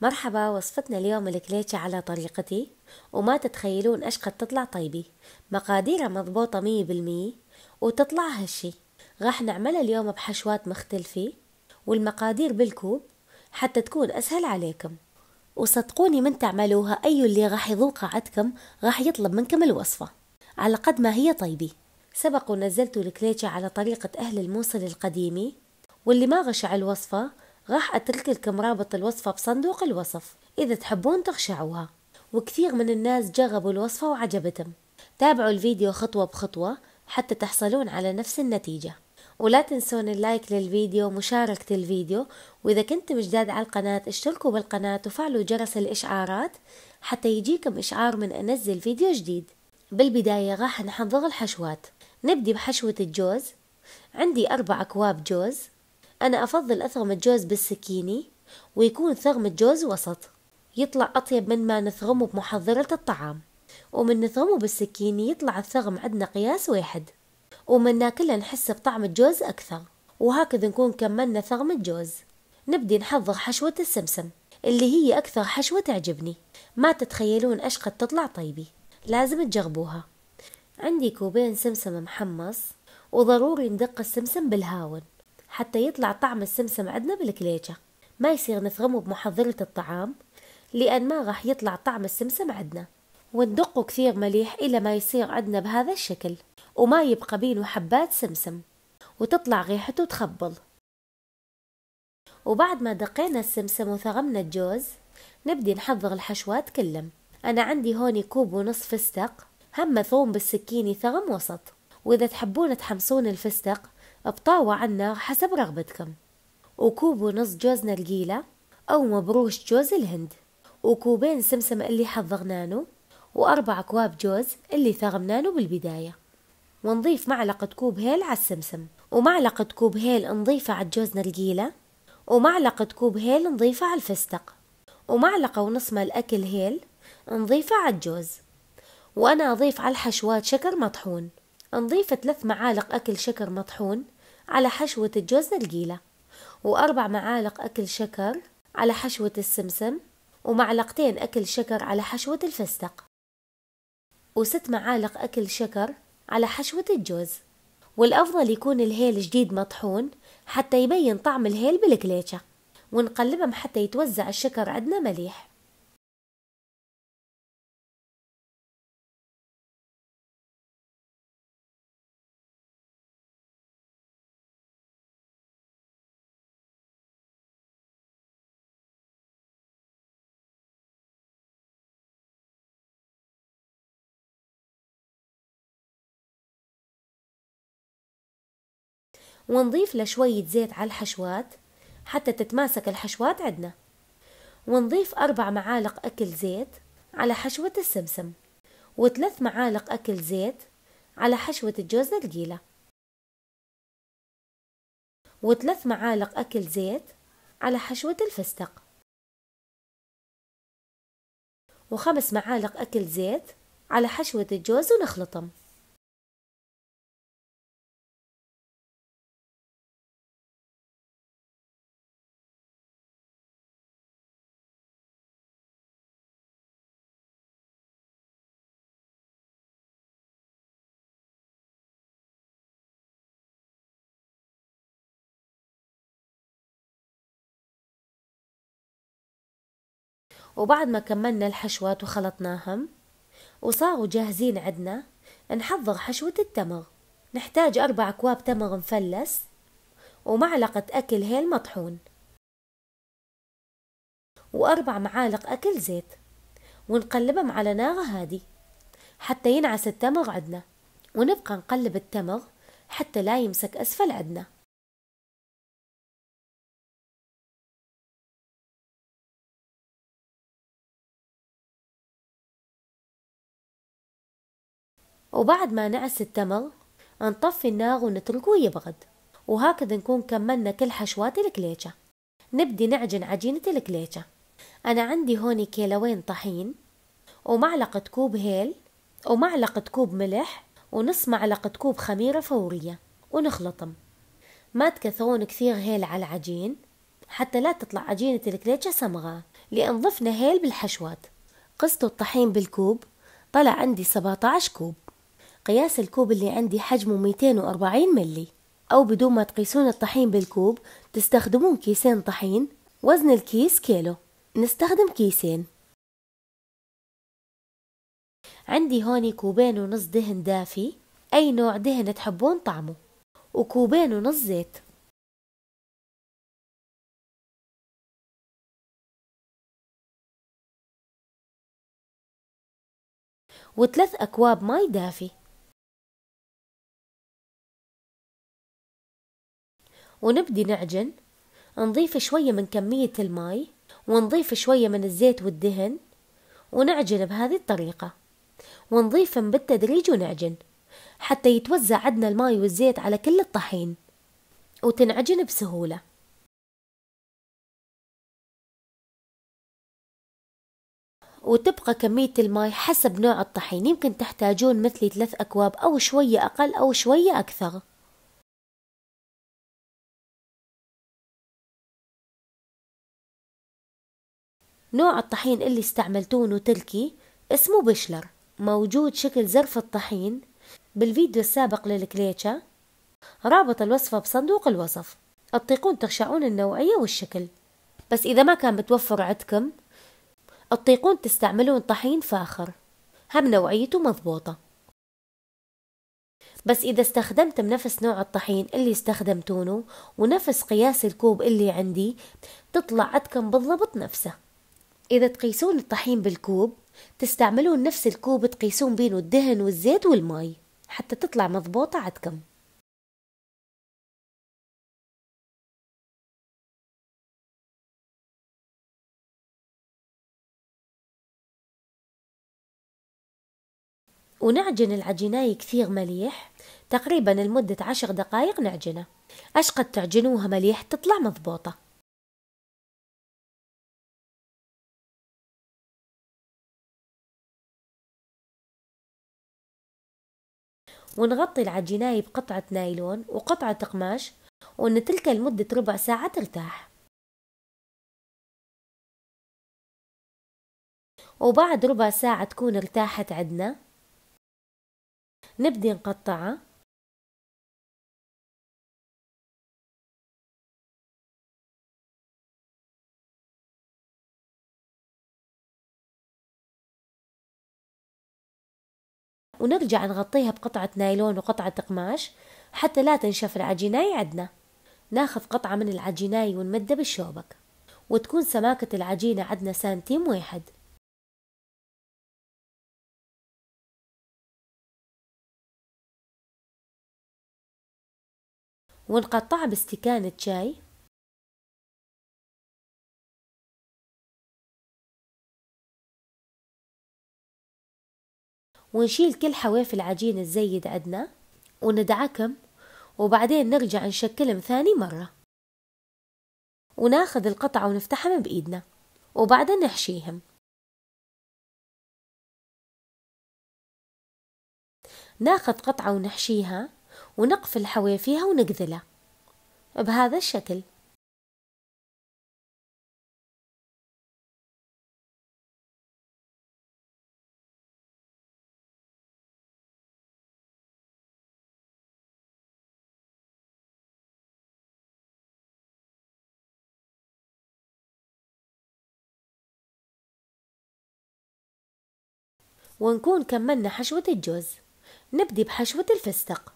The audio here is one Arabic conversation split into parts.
مرحبا وصفتنا اليوم الكليتشة على طريقتي وما تتخيلون ايش قد تطلع طيبي مقاديرها مضبوطة مية بالمية وتطلع هالشي راح نعملها اليوم بحشوات مختلفة والمقادير بالكوب حتى تكون اسهل عليكم وصدقوني من تعملوها اي اللي راح يضل قاعدكم راح يطلب منكم الوصفة على قد ما هي طيبة سبق ونزلت الكليتشة على طريقة أهل الموصل القديمة واللي ما غشع الوصفة راح أترك لكم رابط الوصفة بصندوق الوصف إذا تحبون تخشعوها وكثير من الناس جربوا الوصفة وعجبتهم تابعوا الفيديو خطوة بخطوة حتى تحصلون على نفس النتيجة ولا تنسون اللايك للفيديو ومشاركة الفيديو وإذا كنتم جداد على القناة اشتركوا بالقناة وفعلوا جرس الإشعارات حتى يجيكم إشعار من أنزل فيديو جديد بالبداية راح نحضر الحشوات نبدي بحشوة الجوز عندي أربع أكواب جوز أنا أفضل أثغم الجوز بالسكيني ويكون ثغم الجوز وسط يطلع أطيب من ما نثغمه بمحضرة الطعام ومن نثغمه بالسكيني يطلع الثغم عندنا قياس واحد ومن ناكلها نحس بطعم الجوز أكثر وهكذا نكون كملنا ثغم الجوز نبدي نحضر حشوة السمسم اللي هي أكثر حشوة تعجبني ما تتخيلون أش قد تطلع طيبي لازم تجربوها عندي كوبين سمسم محمص وضروري ندق السمسم بالهاون حتى يطلع طعم السمسم عندنا بالكليجة ما يصير نفرمه بمحضرة الطعام لأن ما راح يطلع طعم السمسم عندنا وندقه كثير مليح إلى ما يصير عندنا بهذا الشكل وما يبقى بينه حبات سمسم وتطلع ريحته تخبل وبعد ما دقينا السمسم وثغمنا الجوز نبدي نحضر الحشوات كلهم أنا عندي هوني كوب ونص فستق هم مثروم بالسكين يثغم وسط وإذا تحبون تحمصون الفستق بطاوة عنا حسب رغبتكم وكوب ونص جوز نرجيلة أو مبروش جوز الهند وكوبين سمسم اللي حضغنانه وأربع أكواب جوز اللي ثغمنانه بالبداية ونضيف معلقة كوب هيل على السمسم ومعلقة كوب هيل نضيفة على الجوز نرجيلة ومعلقة كوب هيل نضيفة على الفستق ومعلقة ونص مال الأكل هيل نضيفة على الجوز وأنا أضيف على الحشوات شكر مطحون نضيف ثلاث معالق أكل شكر مطحون على حشوة الجوز الجيلة وأربع معالق أكل شكر على حشوة السمسم ومعلقتين أكل شكر على حشوة الفستق وست معالق أكل شكر على حشوة الجوز والأفضل يكون الهيل جديد مطحون حتى يبين طعم الهيل بالكليتشة ونقلبهم حتى يتوزع الشكر عندنا مليح ونضيف له شوية زيت على الحشوات حتى تتماسك الحشوات عندنا ونضيف أربع معالق أكل زيت على حشوة السمسم وثلاث معالق أكل زيت على حشوة الجوز القيلة وثلاث معالق أكل زيت على حشوة الفستق وخمس معالق أكل زيت على حشوة الجوز ونخلطهم وبعد ما كملنا الحشوات وخلطناهم وصاروا جاهزين عندنا نحضر حشوة التمر نحتاج أربع أكواب تمر مفلس ومعلقة أكل هيل مطحون وأربع معالق أكل زيت ونقلبهم على نار هادي حتى ينعس التمر عندنا ونبقى نقلب التمر حتى لا يمسك أسفل عندنا وبعد ما نعس التمر نطفي النار ونتركه يبرد وهكذا نكون كملنا كل حشوات الكليتشة نبدي نعجن عجينة الكليتشة أنا عندي هوني كيلوين طحين ومعلقة كوب هيل ومعلقة كوب ملح ونص معلقة كوب خميرة فورية ونخلطهم ما تكثرون كثير هيل على العجين حتى لا تطلع عجينة الكليتشة سمغة لأن ضفنا هيل بالحشوات قصت الطحين بالكوب طلع عندي 17 كوب قياس الكوب اللي عندي حجمه 240 ملي أو بدون ما تقيسون الطحين بالكوب تستخدمون كيسين طحين وزن الكيس كيلو نستخدم كيسين عندي هوني كوبين ونص دهن دافي أي نوع دهن تحبون طعمه وكوبين ونص زيت وثلاث أكواب ماي دافي ونبدي نعجن نضيف شوية من كمية الماي ونضيف شوية من الزيت والدهن ونعجن بهذه الطريقة ونضيفهم بالتدريج ونعجن حتى يتوزع عدنا الماي والزيت على كل الطحين وتنعجن بسهولة وتبقى كمية الماي حسب نوع الطحين يمكن تحتاجون مثلي ثلاث أكواب أو شوية أقل أو شوية أكثر نوع الطحين اللي استعملتوه نوتلكي اسمه بشلر موجود شكل زرف الطحين بالفيديو السابق للكليتشا رابط الوصفة بصندوق الوصف الطيقون تخشعون النوعية والشكل بس إذا ما كان متوفر عندكم الطيقون تستعملون طحين فاخر هم نوعيته مضبوطة بس إذا استخدمتم نفس نوع الطحين اللي استخدمتونه ونفس قياس الكوب اللي عندي تطلع عندكم بالضبط نفسه إذا تقيسون الطحين بالكوب تستعملون نفس الكوب تقيسون بينه الدهن والزيت والماء حتى تطلع مضبوطة عدكم ونعجن العجيناي كثير مليح تقريبا لمدة عشر دقايق نعجنه أشقد تعجنوها مليح تطلع مضبوطة ونغطي العجيناي بقطعة نايلون وقطعة قماش ونتركها لمدة ربع ساعة ترتاح وبعد ربع ساعة تكون ارتاحت عدنا نبدي نقطعها ونرجع نغطيها بقطعة نايلون وقطعة قماش حتى لا تنشف العجيناي عندنا ناخذ قطعة من العجيناي ونمده بالشوبك وتكون سماكة العجينة عندنا سنتيم واحد ونقطعها باستكانة شاي ونشيل كل حواف العجين الزايد عدنا وندعكم وبعدين نرجع نشكلهم ثاني مرة وناخذ القطعة ونفتحهم بإيدنا وبعدين نحشيهم ناخذ قطعة ونحشيها ونقفل حوافيها ونقذلها بهذا الشكل ونكون كملنا حشوة الجوز نبدي بحشوة الفستق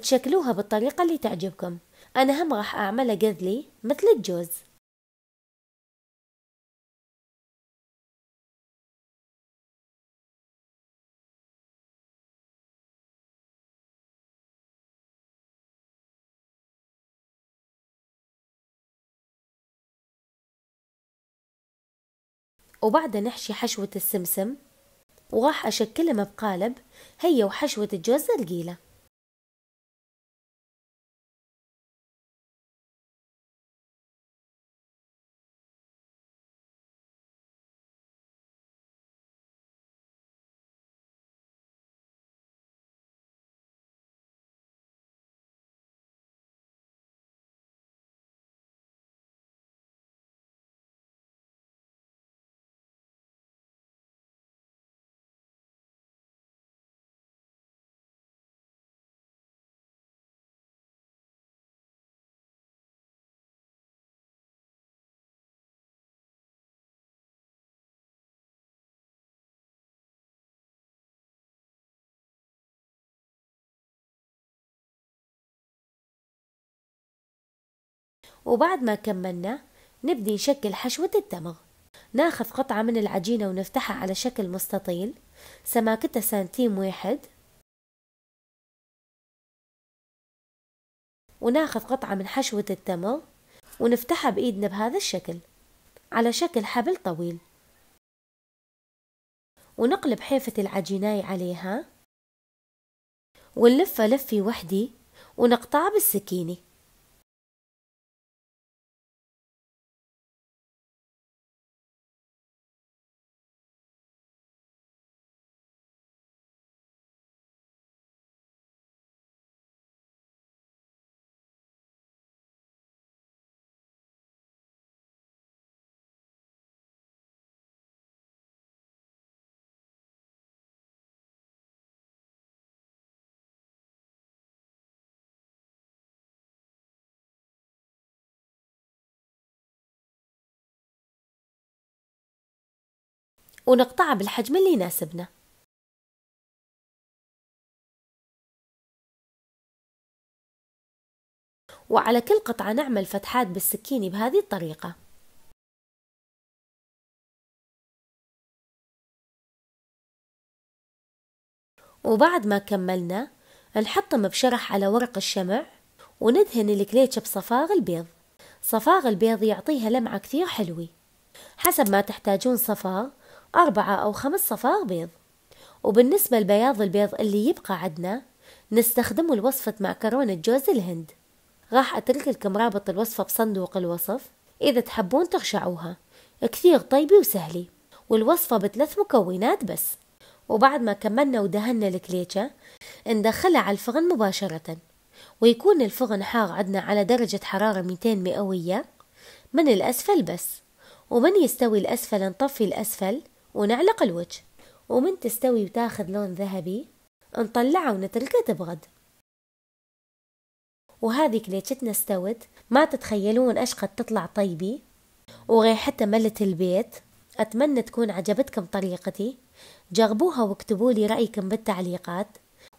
تشكلوها بالطريقة اللي تعجبكم أنا هم راح أعملها قذلي مثل الجوز وبعدها نحشي حشوة السمسم وراح أشكلها بقالب هي وحشوة الجوز القيلة وبعد ما كملنا نبدي نشكل حشوة الدمغ ناخذ قطعة من العجينة ونفتحها على شكل مستطيل سماكتها سنتيم واحد وناخذ قطعة من حشوة التمر ونفتحها بإيدنا بهذا الشكل على شكل حبل طويل ونقلب حيفة العجيناي عليها ونلفها لفة وحدي ونقطعها بالسكينة ونقطعها بالحجم اللي يناسبنا وعلى كل قطعة نعمل فتحات بالسكين بهذه الطريقة وبعد ما كملنا نحطم بشرح على ورق الشمع وندهن الكليتش بصفاغ البيض صفاغ البيض يعطيها لمعة كثير حلوة حسب ما تحتاجون صفاغ أربعة أو خمس صفار بيض وبالنسبة لبياض البيض اللي يبقى عندنا نستخدمه لوصفة معكرونة جوز الهند راح أترك لكم رابط الوصفة بصندوق الوصف إذا تحبون تغشعوها كثير طيبة وسهلي والوصفة بثلاث مكونات بس وبعد ما كملنا ودهنا الكليتشة ندخلها على الفرن مباشرة ويكون الفرن حار عندنا على درجة حرارة 200 مئوية من الأسفل بس ومن يستوي الأسفل نطفي الأسفل ونعلق الوجه ومن تستوي وتاخذ لون ذهبي نطلعها ونتركها تبغد وهذه كليتشتنا استوت ما تتخيلون ايش قد تطلع طيبة وريحتها ملت البيت أتمنى تكون عجبتكم طريقتي جربوها واكتبوا لي رأيكم بالتعليقات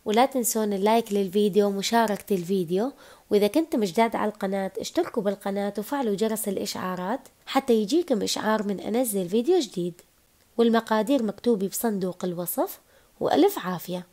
ولا تنسون اللايك للفيديو ومشاركة الفيديو وإذا كنتم جداد على القناة اشتركوا بالقناة وفعلوا جرس الإشعارات حتى يجيكم إشعار من أنزل فيديو جديد والمقادير مكتوبة بصندوق الوصف وألف عافية